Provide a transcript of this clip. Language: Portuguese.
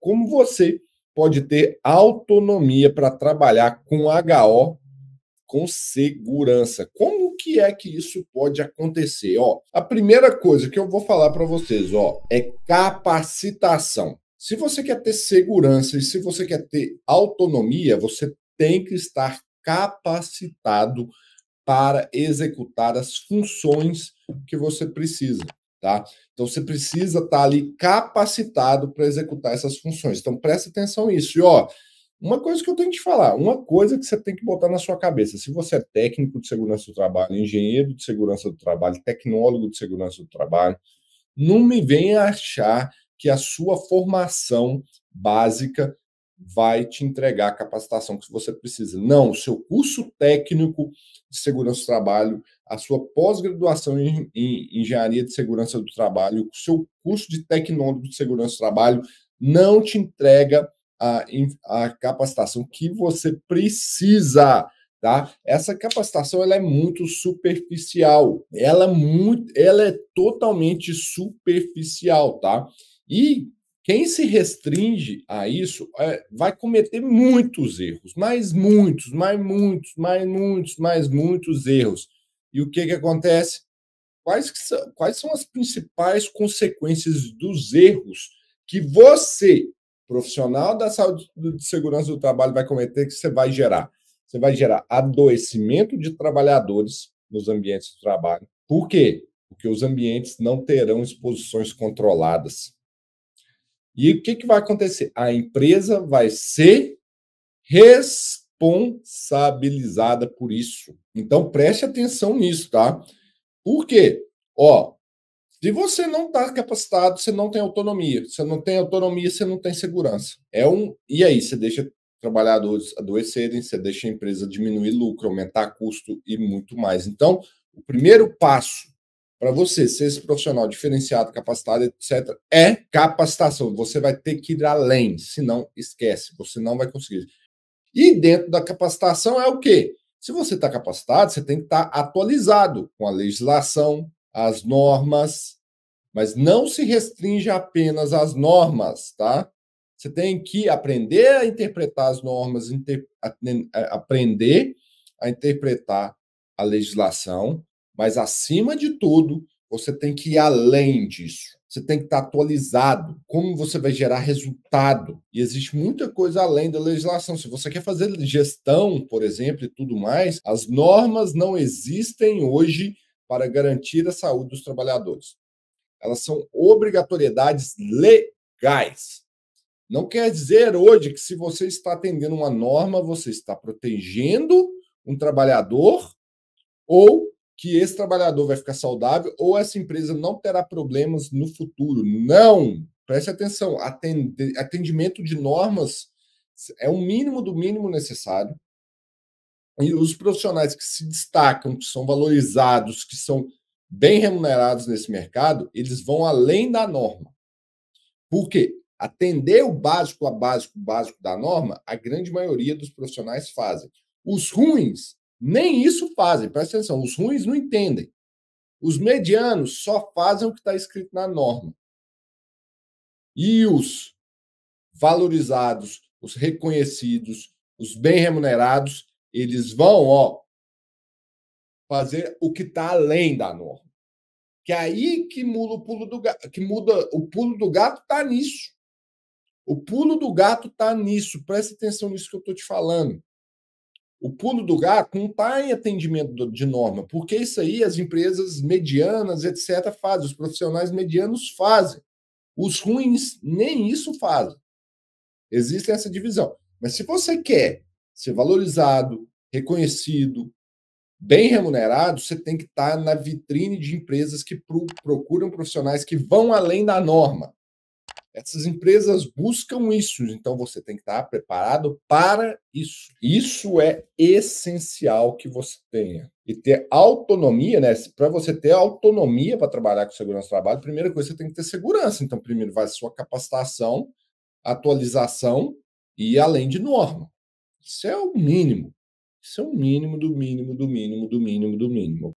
como você pode ter autonomia para trabalhar com HO com segurança. Como que é que isso pode acontecer? Ó, a primeira coisa que eu vou falar para vocês, ó, é capacitação. Se você quer ter segurança e se você quer ter autonomia, você tem que estar capacitado para executar as funções que você precisa. Tá? Então você precisa estar ali capacitado para executar essas funções. Então preste atenção nisso. E ó, uma coisa que eu tenho que te falar, uma coisa que você tem que botar na sua cabeça. Se você é técnico de segurança do trabalho, engenheiro de segurança do trabalho, tecnólogo de segurança do trabalho, não me venha achar que a sua formação básica vai te entregar a capacitação que você precisa. Não, o seu curso técnico de segurança do trabalho, a sua pós-graduação em, em, engenharia de segurança do trabalho, o seu curso de tecnólogo de segurança do trabalho não te entrega a, a capacitação que você precisa. Tá? Essa capacitação ela é muito superficial, ela, é muito, ela é totalmente superficial, tá? E quem se restringe a isso é, vai cometer muitos erros, mais muitos, mais muitos, mais muitos, mais muitos erros. E o que, que acontece? Quais, que são, quais são as principais consequências dos erros que você, profissional da saúde de segurança do trabalho, vai cometer que você vai gerar? Você vai gerar adoecimento de trabalhadores nos ambientes de trabalho. Por quê? Porque os ambientes não terão exposições controladas. E o que, que vai acontecer? A empresa vai ser responsabilizada por isso. Então preste atenção nisso, tá? Por quê? Ó, se você não está capacitado, você não tem autonomia. Você não tem autonomia, você não tem segurança. É um. E aí, você deixa trabalhadores adoecerem, você deixa a empresa diminuir lucro, aumentar custo e muito mais. Então, o primeiro passo para você ser esse profissional diferenciado, capacitado, etc., é capacitação. Você vai ter que ir além, senão esquece, você não vai conseguir. E dentro da capacitação é o quê? Se você está capacitado, você tem que estar tá atualizado com a legislação, as normas, mas não se restringe apenas às normas, tá? Você tem que aprender a interpretar as normas, inter... aprender a interpretar a legislação, mas, acima de tudo, você tem que ir além disso. Você tem que estar atualizado. Como você vai gerar resultado? E existe muita coisa além da legislação. Se você quer fazer gestão, por exemplo, e tudo mais, as normas não existem hoje para garantir a saúde dos trabalhadores. Elas são obrigatoriedades legais. Não quer dizer hoje que, se você está atendendo uma norma, você está protegendo um trabalhador ou que esse trabalhador vai ficar saudável ou essa empresa não terá problemas no futuro. Não! Preste atenção, atendimento de normas é o mínimo do mínimo necessário. E os profissionais que se destacam, que são valorizados, que são bem remunerados nesse mercado, eles vão além da norma. Por quê? Atender o básico a básico, básico da norma, a grande maioria dos profissionais fazem. Os ruins, nem isso fazem, presta atenção. Os ruins não entendem. Os medianos só fazem o que está escrito na norma. E os valorizados, os reconhecidos, os bem remunerados, eles vão, ó, fazer o que está além da norma. Que é aí que muda o pulo do gato, que muda o pulo do gato nisso. O pulo do gato está nisso. Presta atenção nisso que eu estou te falando o pulo do gato não está em atendimento de norma, porque isso aí as empresas medianas, etc., fazem, os profissionais medianos fazem. Os ruins nem isso fazem. Existe essa divisão. Mas se você quer ser valorizado, reconhecido, bem remunerado, você tem que estar tá na vitrine de empresas que procuram profissionais que vão além da norma. Essas empresas buscam isso, então você tem que estar preparado para isso. Isso é essencial que você tenha. E ter autonomia, né? Para você ter autonomia para trabalhar com segurança do trabalho, primeira coisa você tem que ter segurança. Então, primeiro vai sua capacitação, atualização e além de norma. Isso é o mínimo. Isso é o mínimo do mínimo do mínimo do mínimo do mínimo.